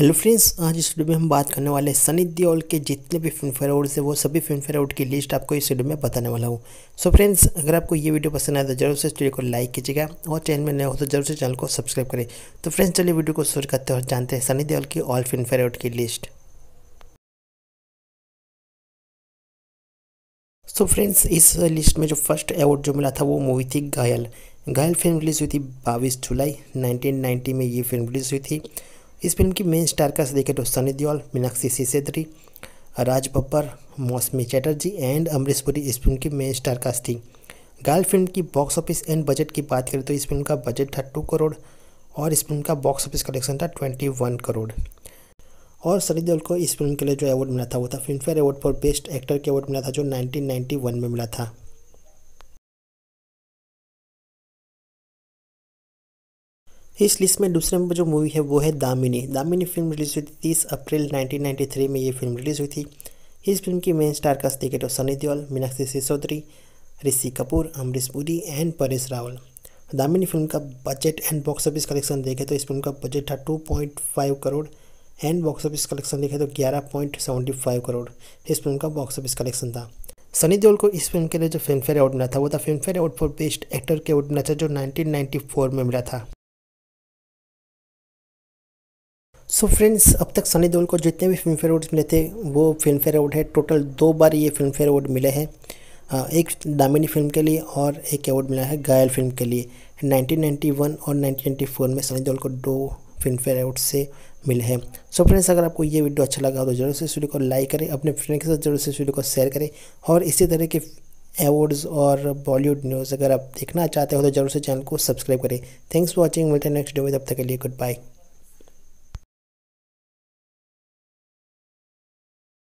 hello friends आज इस video में हम बात करने वाले हैं सनी देओल के जितने भी फिल्म फेयर अवार्ड्स हैं वो सभी फिल्म फेयर अवार्ड की लिस्ट आपको इस वीडियो में बताने वाला हूँ सो फ्रेंड्स अगर आपको ये वीडियो पसंद आए तो जरूर से इस वीडियो को लाइक कीजिएगा और चैनल में नए हो तो जरूर से चैनल को सब्सक्राइब करें तो फ्रेंड्स चलिए वीडियो को शुरू करते हैं और जानते हैं सनी देओल की ऑल फिल्म फेयर अवार्ड की लिस्ट सो फ्रेंड्स इस लिस्ट में जो फर्स्ट अवार्ड जो मिला था वो मूवी थी घायल घायल फिल्म रिलीज़ हुई थी बाईस जुलाई नाइनटीन में ये फिल्म रिलीज़ हुई थी इस फिल्म की मेन स्टारकास्ट देखें तो सनी दियोल मीनाक्षी सिसेदरी राज बब्बर मौसमी चैटर्जी एंड अमरीश पुरी इस फिल्म की मेन स्टारकास्ट थी गर्ल फिल्म की बॉक्स ऑफिस एंड बजट की बात करें तो इस फिल्म का बजट था टू करोड़ और इस फिल्म का बॉक्स ऑफिस कलेक्शन था ट्वेंटी वन करोड़ और सनी देओल को इस फिल्म के लिए जो अवार्ड मिला था वो था Filmfare award for best actor के अवार्ड मिला था जो वन में मिला था इस लिस्ट में दूसरे नंबर जो मूवी है वो है दामिनी दामिनी फिल्म रिलीज़ हुई थी तीस अप्रैल 1993 में ये फिल्म रिलीज़ हुई थी इस फिल्म की मेन स्टार कास्ट देखे तो सनी देओल मीनाक्षी सिसोदरी ऋषि कपूर अमरीश पुरी एंड परेश रावल दामिनी फिल्म का budget and box office collection देखे तो इस फिल्म का बजट था two point five crore and box office collection देखे तो ग्यारह पॉइंट सेवेंटी फाइव करोड़ इस फिल्म का बॉक्स ऑफिस कलेक्शन था सनी देओल को इस फिल्म के लिए जो फिल्मफेयर अवार्ड मिला था वो था Filmfare award for best actor के अवार्ड मिला था जो 1994 में मिला था सो so फ्रेंड्स अब तक सनी देओल को जितने भी फिल्म फेयर अवार्ड्स मिले थे वो फिल्म फेयर अवार्ड है टोटल दो बार ये फिल्म फेयर अवार्ड मिले हैं एक दामिनी फिल्म के लिए और एक अवार्ड मिला है गायल फिल्म के लिए 1991 और 1994 में सनी देओल को दो फिल्म फेयर अवार्ड से मिले हैं सो फ्रेंड्स अगर आपको ये वीडियो अच्छा लगा तो जरूर से इस वीडियो को लाइक करें अपने फ्रेंड के साथ जरूर से इस वीडियो को शेयर करें और इसी तरह के अवार्ड्स और बॉलीवुड न्यूज़ अगर आप देखना चाहते हो तो जरूर से चैनल को सब्सक्राइब करें थैंक्स फॉर वॉचिंग मिलते हैं नेक्स्ट वीडियो में तब तक के लिए गुड बाय